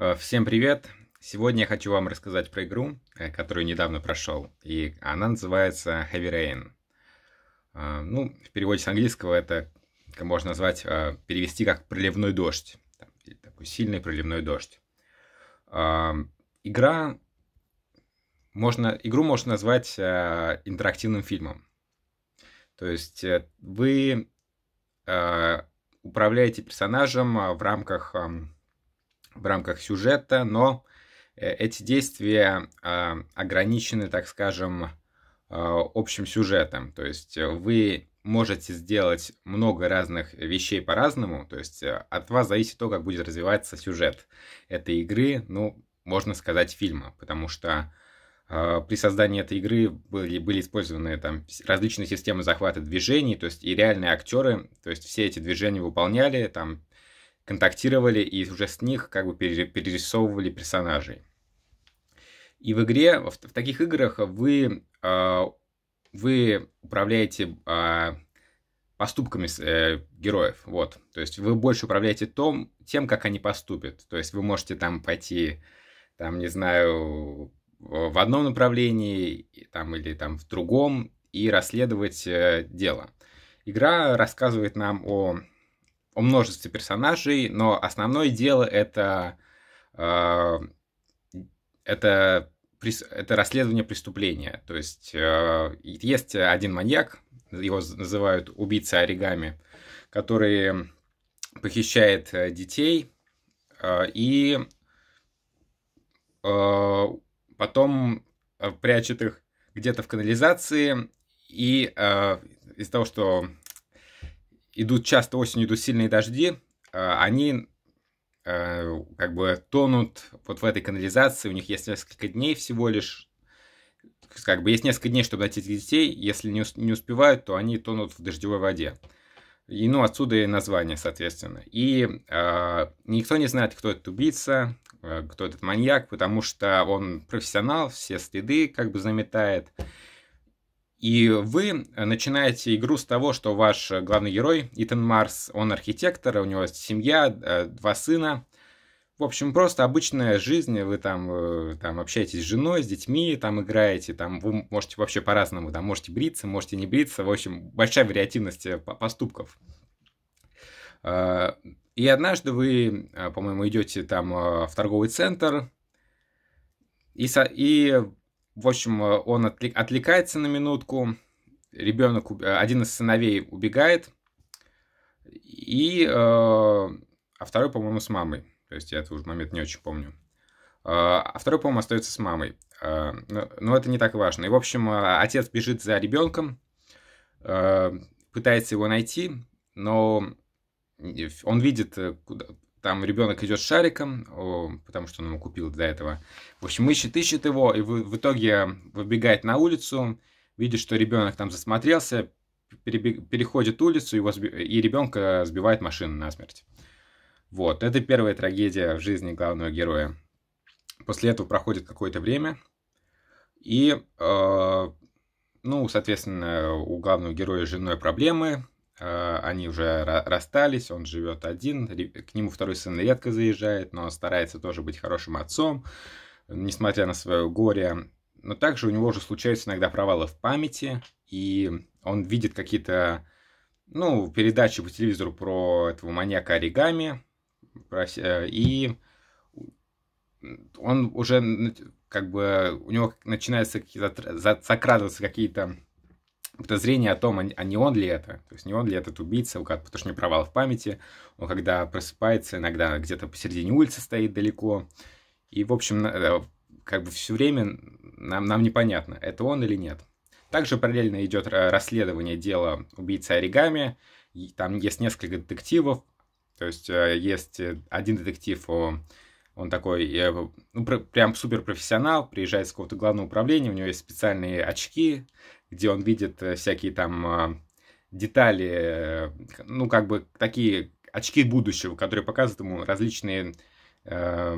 Э, всем привет! Сегодня я хочу вам рассказать про игру, э, которую недавно прошел, и она называется Heavy Rain. Э, ну, в переводе с английского это можно назвать, перевести как проливной дождь, такой сильный проливной дождь. Игра можно, игру можно назвать интерактивным фильмом. То есть вы управляете персонажем в рамках в рамках сюжета, но э, эти действия а, ограничены, так скажем, а, общим сюжетом. То есть э, вы можете сделать много разных вещей по-разному, то есть э, от вас зависит то, как будет развиваться сюжет этой игры, ну, можно сказать, фильма, потому что а, при создании этой игры были, были использованы там различные системы захвата движений, то есть и реальные актеры, то есть все эти движения выполняли, там контактировали и уже с них как бы перерисовывали персонажей. И в игре, в, в таких играх вы, э, вы управляете э, поступками э, героев, вот. То есть вы больше управляете том, тем, как они поступят. То есть вы можете там пойти, там, не знаю, в одном направлении, там, или там в другом, и расследовать э, дело. Игра рассказывает нам о о множестве персонажей, но основное дело это, э, это, это расследование преступления. То есть э, есть один маньяк, его называют убийца оригами, который похищает э, детей и потом прячет их где-то в канализации и э, из-за того, что идут часто осенью, идут сильные дожди, а, они а, как бы тонут вот в этой канализации, у них есть несколько дней всего лишь, как бы есть несколько дней, чтобы найти детей, если не, успевают, то они тонут в дождевой воде. И, ну, отсюда и название, соответственно. И э, никто не знает, кто этот убийца, э, кто этот маньяк, потому что он профессионал, все следы как бы заметает. И вы начинаете игру с того, что ваш главный герой, Итан Марс, он архитектор, у него есть семья, э, два сына. В общем, просто обычная жизнь, вы там, э, там общаетесь с женой, с детьми, там играете, там вы можете вообще по-разному, там можете бриться, можете не бриться, в общем, большая вариативность э, поступков. И однажды вы, по-моему, идете там в торговый центр, и, со, и в общем, э, он отвлекается на минутку, ребенок, э, один из сыновей убегает, и, э, а второй, по-моему, с мамой. То есть я этот момент не очень помню. Э, а второй, по-моему, остается с мамой. Но это не так важно. И, в общем, отец бежит за ребенком, пытается его найти, но он видит, куда. Там ребенок идет с шариком, потому что он ему купил для этого. В общем, ищет, ищет его, и в, в итоге выбегает на улицу, видит, что ребенок там засмотрелся, перебег, переходит улицу, его сби... и ребенка сбивает машина смерть. Вот, это первая трагедия в жизни главного героя. После этого проходит какое-то время, и, э, ну, соответственно, у главного героя с женой проблемы, Э, они уже расстались, он живет один, к нему второй сын редко заезжает, но старается тоже быть хорошим отцом, несмотря на свое горе. Но также у него уже случаются иногда провалы в памяти, и он видит какие-то, ну, передачи по телевизору про этого маньяка оригами, э, и он уже, как бы, у него начинаются какие-то, закрадываются какие-то подозрение о том, а, а не он ли это, то есть не он ли этот убийца, потому что у него провал в памяти, он когда просыпается, иногда где-то посередине улицы стоит далеко, и, в общем, э, как бы все время нам, нам непонятно, это он или нет. Также параллельно идет расследование дела убийцы оригами, там есть несколько детективов, то есть э, есть один детектив, он такой, э, ну, прям суперпрофессионал, приезжает с какого-то главного управления, у него есть специальные очки, где он видит э, всякие там а, детали, э, ну, как бы такие очки будущего, которые показывают ему различные, э,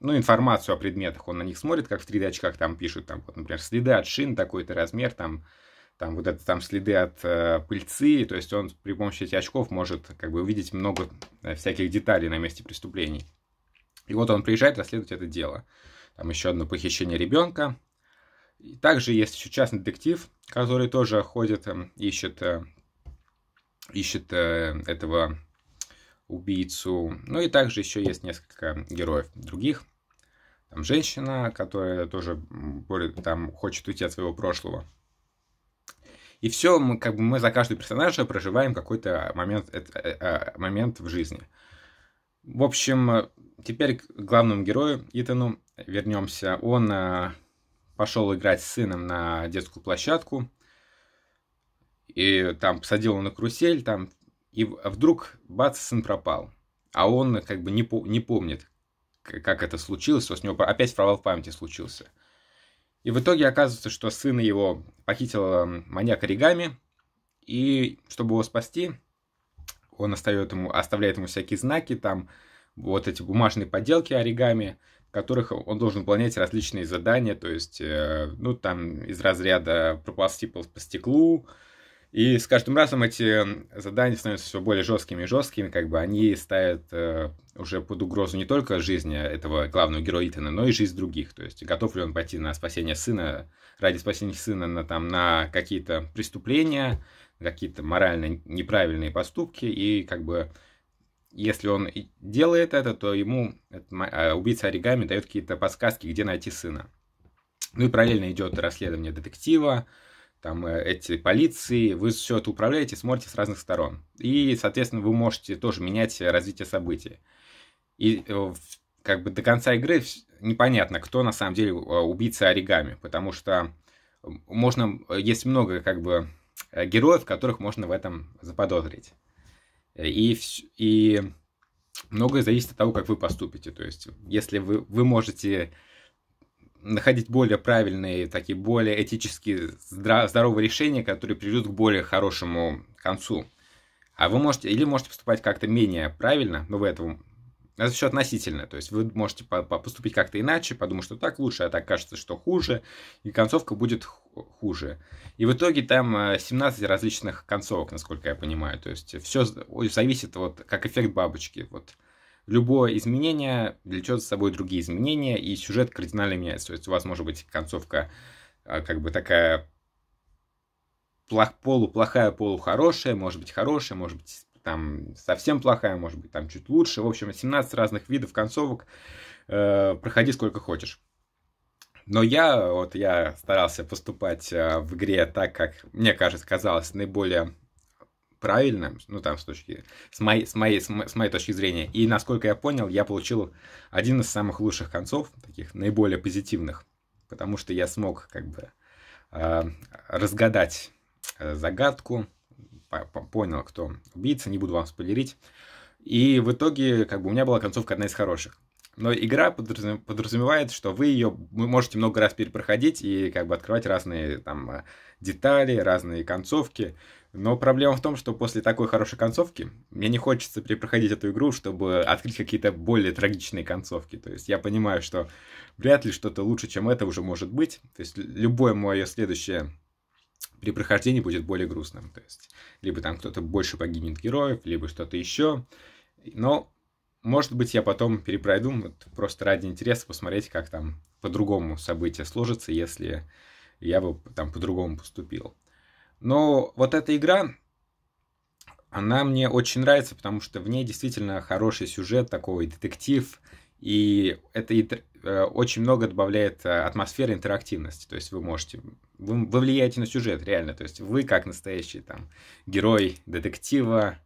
ну, информацию о предметах. Он на них смотрит, как в 3D очках там пишут, там, вот, например, следы от шин, такой-то размер, там, там вот это там следы от э, пыльцы, то есть он при помощи этих очков может как бы увидеть много всяких деталей на месте преступлений. И вот он приезжает расследовать это дело. Там еще одно похищение ребенка, и также есть еще частный детектив, который тоже ходит, эм, ищет, э, ищет э, этого убийцу. Ну и также еще есть несколько героев других. Там женщина, которая тоже там хочет уйти от своего прошлого. И все, мы, как бы мы за каждый персонажа проживаем какой-то момент, э, момент в жизни. В общем, теперь к главному герою Итану вернемся. Он пошел играть с сыном на детскую площадку, и там посадил его на карусель, там, и вдруг, бац, сын пропал. А он как бы не, по, не помнит, как это случилось, у него опять провал памяти случился. И в итоге оказывается, что сына его похитил эм, маньяк оригами, и чтобы его спасти, он оставляет ему, оставляет ему всякие знаки, там, вот эти бумажные подделки оригами, в которых он должен выполнять различные задания, то есть, э, ну, там из разряда проползти по стеклу, и с каждым разом эти задания становятся все более жесткими и жесткими, как бы они ставят э, уже под угрозу не только жизнь этого главного героя Итана, но и жизнь других. То есть готов ли он пойти на спасение сына, ради спасения сына на, там, на какие-то преступления, какие-то морально неправильные поступки, и как бы если он делает это, то ему э, убийца оригами дает какие-то подсказки, где найти сына. Ну и параллельно идет расследование детектива, там э, эти полиции, вы все это управляете, смотрите с разных сторон. И, соответственно, вы можете тоже менять развитие событий. И э, как бы до конца игры непонятно, кто на самом деле убийца оригами, потому что можно, есть много как бы героев, которых можно в этом заподозрить. Э, и, и многое зависит от того, как вы поступите. То есть, если вы, вы можете находить более правильные, такие более этически здоровые решения, которые приведут к более хорошему концу. А вы можете, или можете поступать как-то менее правильно, но вы этого это все относительно. То есть вы можете по -по поступить как-то иначе, подумать, что так лучше, а так кажется, что хуже, и концовка будет хуже. И в итоге там 17 э, различных концовок, насколько я понимаю. То есть все зависит вот как эффект бабочки. Вот любое изменение влечет за собой другие изменения, и сюжет кардинально меняется. То есть у вас может быть концовка э, как бы такая плох, полуплохая, полухорошая, может быть хорошая, может быть там совсем плохая, может быть, там чуть лучше. В общем, 17 разных видов концовок. Э, проходи сколько хочешь. Но я, вот я старался поступать э, в игре так, как мне кажется, казалось наиболее правильным, ну там с точки, с моей, с моей, с моей точки зрения. И насколько я понял, я получил один из самых лучших концов, таких наиболее позитивных, потому что я смог как бы э, разгадать э, загадку, понял, кто убийца, не буду вам спойлерить. И в итоге, как бы, у меня была концовка одна из хороших. Но игра подразумевает, что вы ее можете много раз перепроходить и как бы открывать разные там э, детали, разные концовки. Но проблема в том, что после такой хорошей концовки мне не хочется перепроходить эту игру, чтобы открыть какие-то более трагичные концовки. То есть я понимаю, что вряд ли что-то лучше, чем это уже может быть. То есть любое мое следующее при прохождении будет более грустным. То есть, либо там кто-то больше погибнет героев, либо что-то еще. Но, может быть, я потом перепройду, вот, просто ради интереса посмотреть, как там по-другому события сложится, если я бы там по-другому поступил. Но вот эта игра, она мне очень нравится, потому что в ней действительно хороший сюжет, такой детектив, и это Э, очень много добавляет э, атмосферы интерактивности. То есть вы можете, вы, вы влияете на сюжет реально. То есть вы как настоящий там герой детектива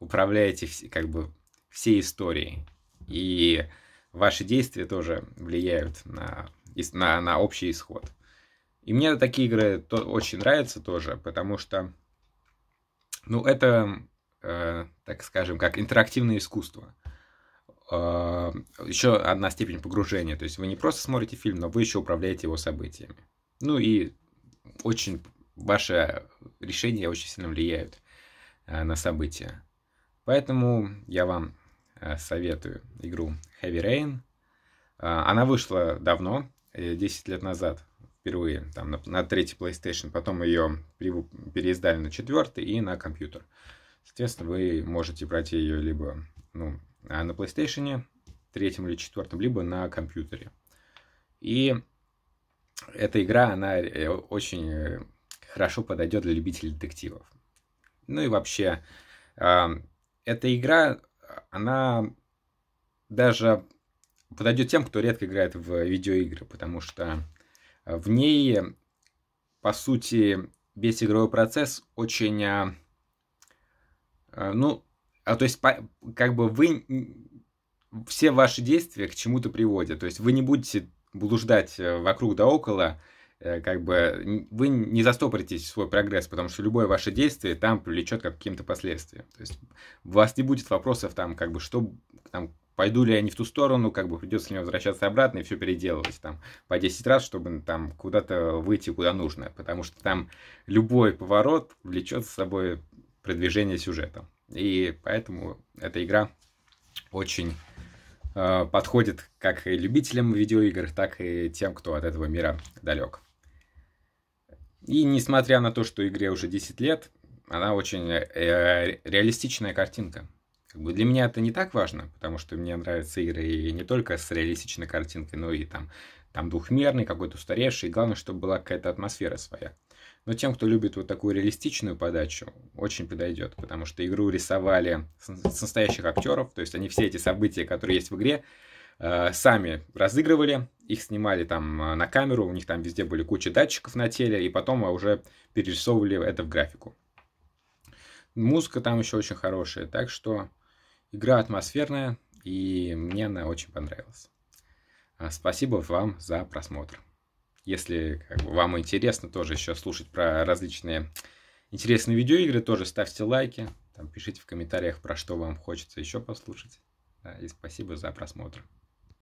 управляете как бы всей историей. И ваши действия тоже влияют на, на, на общий исход. И мне такие игры то, очень нравятся тоже, потому что, ну, это, э, так скажем, как интерактивное искусство. Э, Э, еще одна степень погружения. То есть вы не просто смотрите фильм, но вы еще управляете его событиями. Ну и очень ваши решения очень сильно влияют э, на события. Поэтому я вам э, советую игру Heavy Rain. Она вышла давно, 10 лет назад впервые, там на, на третий PlayStation, потом ее переиздали на четвертый и на компьютер. Соответственно, вы можете пройти ее либо ну, а на PlayStation, третьем или четвертом, либо на компьютере. И эта игра, она э, очень э, хорошо подойдет для любителей детективов. Ну и вообще, эта игра, она даже подойдет тем, кто редко играет в видеоигры, потому что в ней, по сути, весь игровой процесс очень, а, э, ну, а то есть, как бы вы все ваши действия к чему-то приводят. То есть вы не будете блуждать э, вокруг да около, э, как бы вы не застопоритесь в свой прогресс, потому что любое ваше действие там привлечет к каким-то последствиям. То есть у вас не будет вопросов там, как бы, что там, пойду ли я не в ту сторону, как бы придется ли мне возвращаться обратно и все переделывать там по 10 раз, чтобы там куда-то выйти, куда нужно, потому что там любой поворот влечет с собой продвижение сюжета. И поэтому эта игра очень э, подходит как и любителям видеоигр, так и тем, кто от этого мира далек. И несмотря на то, что игре уже 10 лет, она очень э, реалистичная картинка. Как бы для меня это не так важно, потому что мне нравятся игры и не только с реалистичной картинкой, но и там, там двухмерный, какой-то устаревший. главное, чтобы была какая-то атмосфера своя. Но тем, кто любит вот такую реалистичную подачу, очень подойдет, потому что игру рисовали с настоящих актеров, то есть они все эти события, которые есть в игре, э, сами разыгрывали, их снимали там э, на камеру, у них там везде были куча датчиков на теле, и потом э, уже перерисовывали это в графику. Музыка там еще очень хорошая, так что игра атмосферная, и мне она очень понравилась. А, спасибо вам за просмотр. Если как бы, вам интересно тоже еще слушать про различные интересные видеоигры, тоже ставьте лайки, там, пишите в комментариях, про что вам хочется еще послушать. Да, и спасибо за просмотр.